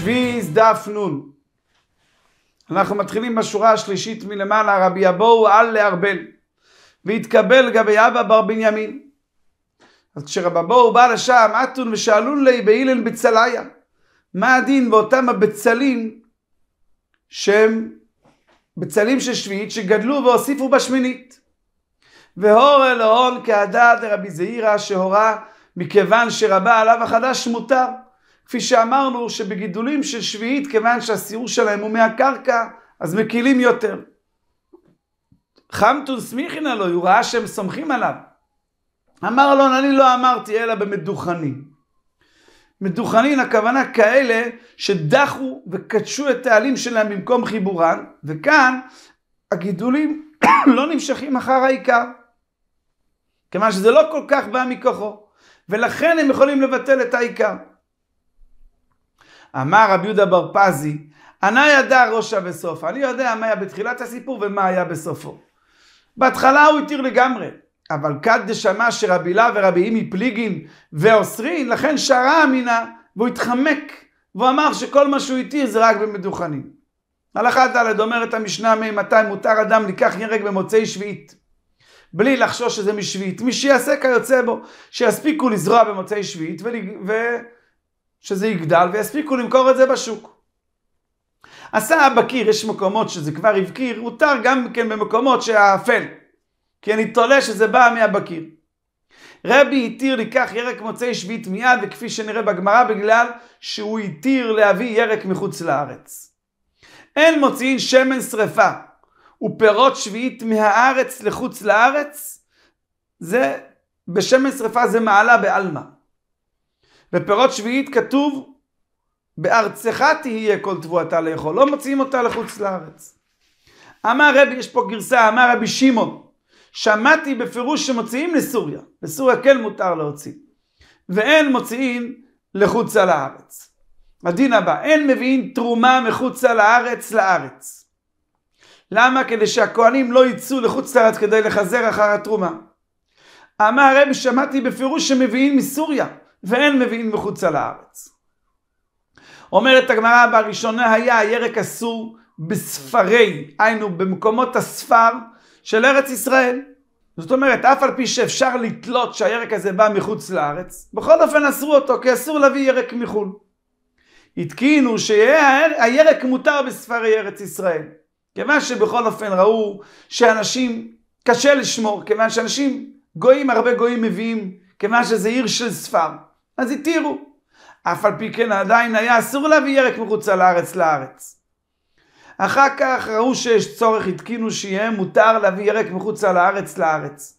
שביז דף נון. אנחנו מתחילים בשורה השלישית מלמעלה, רבי אבוהו על לארבל, והתקבל גבי אבא בר בנימין. אז כשרבי יבואו בא לשם, אתון ושאלו לי בהילן בצליה. מה הדין באותם הבצלים שהם בצלים של שביעית שגדלו והוסיפו בשמינית? והור אלוהון כהדה דרבי זעירא שהורה מכיוון שרבה עליו החדש מותר. כפי שאמרנו שבגידולים של שביעית, כיוון שהסיור שלהם הוא מהקרקע, אז מקילים יותר. חמתון סמיכין עלוי, הוא ראה שהם סומכים עליו. אמר אלון, לא, אני לא אמרתי אלא במדוכני. מדוכנין הכוונה כאלה שדחו וקדשו את העלים שלהם במקום חיבורן, וכאן הגידולים לא נמשכים אחר העיקר. כיוון שזה לא כל כך בא מכוחו, ולכן הם יכולים לבטל את העיקר. אמר רבי יהודה בר פזי, ענה ידע ראשה וסופה. אני יודע מה היה בתחילת הסיפור ומה היה בסופו. בהתחלה הוא התיר לגמרי, אבל כד דשמע שרבי לה ורבי אימי פליגין ואוסרין, לכן שרה אמינה, והוא התחמק, והוא אמר שכל מה שהוא התיר זה רק במדוכנים. הלכה ד' אומרת המשנה מאימתי מותר אדם לקח ירק במוצאי שביעית. בלי לחשוש שזה משביעית. מי שיעשה כיוצא בו, שיספיקו לזרוע במוצאי שביעית ול... ו... שזה יגדל ויספיקו למכור את זה בשוק. עשה בקיר, יש מקומות שזה כבר הבקיר, הותר גם כן במקומות שהאפל. כי אני תולה שזה בא מהבקיר. רבי התיר לקח ירק מוצאי שביעית מיד, וכפי שנראה בגמרא, בגלל שהוא התיר להביא ירק מחוץ לארץ. אין מוציאין שמן שרפה ופירות שביעית מהארץ לחוץ לארץ, זה, בשמן שרפה זה מעלה בעלמא. בפירות שביעית כתוב, בארצך תהיה כל תבואתה לאכול, לא מוציאים אותה לחוץ לארץ. אמר רבי, יש פה גרסה, אמר רבי שמעון, שמעתי בפירוש שמוציאים לסוריה, לסוריה כן מותר להוציא, ואין מוציאים לחוצה לארץ. הדין הבא, אין מביאים תרומה מחוצה לארץ לארץ. למה? כדי שהכוהנים לא יצאו לחוץ לארץ כדי לחזר אחר התרומה. אמר רבי, שמעתי בפירוש שמביאים מסוריה, ואין מביאים מחוצה לארץ. אומרת הגמרא, בראשונה היה הירק אסור בספרי, היינו במקומות הספר של ארץ ישראל. זאת אומרת, אף על פי שאפשר לתלות שהירק הזה בא מחוץ לארץ, בכל אופן אסרו אותו, כי אסור להביא ירק מחו"ל. התקינו שהירק מותר בספרי ארץ ישראל. כיוון שבכל אופן ראו שאנשים, קשה לשמור, כיוון שאנשים, גויים, הרבה גויים מביאים, כיוון שזה עיר של ספר. אז התירו. אף על פי כן עדיין היה אסור להביא ירק מחוץ לארץ לארץ. אחר כך ראו שיש צורך, התקינו שיהיה מותר להביא ירק מחוץ לארץ לארץ.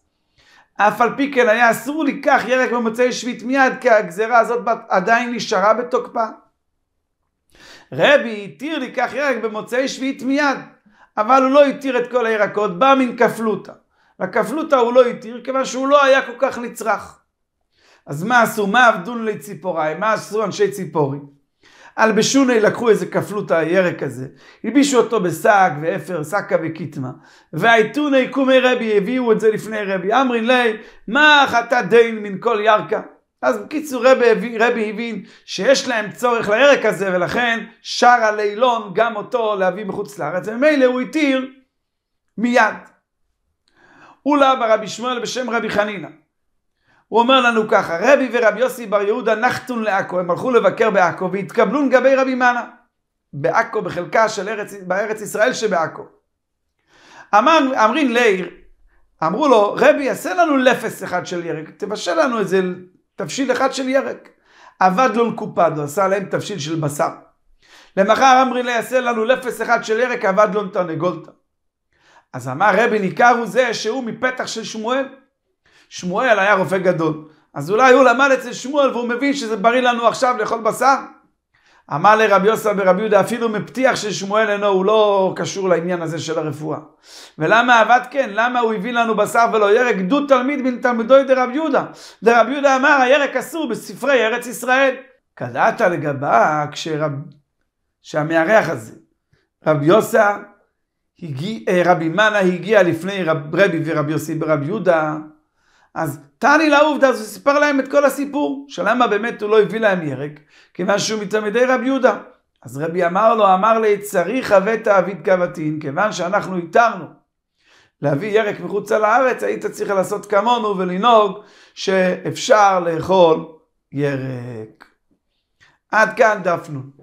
אף על פי כן היה אסור לקח ירק במוצאי שביעית מיד, כי הגזרה הזאת עדיין נשארה בתוקפה. רבי התיר לקח ירק במוצאי שביעית מיד, אבל הוא לא התיר את כל הירקות, בא מן כפלותה. לכפלותה הוא לא התיר, כיוון שהוא לא היה כל כך נצרך. אז מה עשו? מה עבדו לי ציפוריים? מה עשו אנשי ציפורי? אלבשוני לקחו איזה כפלות הירק הזה, הלבישו אותו בשק ואפר, שקה וקיטמה. והעיתוני קומי רבי, הביאו את זה לפני רבי. אמרי לי, מה חטא דין מן כל ירקה? אז בקיצור רבי, רבי הבין שיש להם צורך לירק הזה ולכן שר הלילון גם אותו להביא מחוץ לארץ וממילא הוא התיר מיד. אולה ברבי שמואל בשם רבי חנינא הוא אומר לנו ככה, רבי ורבי יוסי בר יהודה נחתון לעכו, הם הלכו לבקר בעכו והתקבלון גבי רבי מנה. בעכו, בחלקה של ארץ, בארץ ישראל שבעכו. אמר, אמרין ליר, אמרו לו, רבי, עשה לנו לפס אחד של ירק, תבשל לנו איזה תבשיל אחד של ירק. עבד לו לקופדו, עשה להם תבשיל של בשר. למחר אמרין לי, עשה לנו לפס אחד של ירק, עבד לו תרנגולתא. אז אמר רבי, ניכר הוא זה שהוא מפתח של שמואל. שמואל היה רופא גדול. אז אולי הוא למד אצל שמואל והוא מבין שזה בריא לנו עכשיו לאכול בשר? אמר לרבי יוסף ורבי יהודה, אפילו מפתיח ששמואל אינו, הוא לא קשור לעניין הזה של הרפואה. ולמה עבד כן? למה הוא הביא לנו בשר ולא ירק? דו תלמיד מן תלמידוי דרבי יהודה. דרבי יהודה אמר, הירק אסור בספרי ארץ ישראל. קלעת לגבה כשרב... שהמארח הזה, רבי יוסף, הגיע, אה, רבי מנה הגיע לפני רב, רבי ורבי יוסי ברבי יהודה, אז תעני לעובדה, אז הוא סיפר להם את כל הסיפור, שלמה באמת הוא לא הביא להם ירק, כיוון שהוא מתלמידי רבי יהודה. אז רבי אמר לו, אמר לי, צריך אבי אבית גבתין, כיוון שאנחנו התרנו להביא ירק מחוצה לארץ, היית צריך לעשות כמונו ולנהוג שאפשר לאכול ירק. עד כאן דף נ'.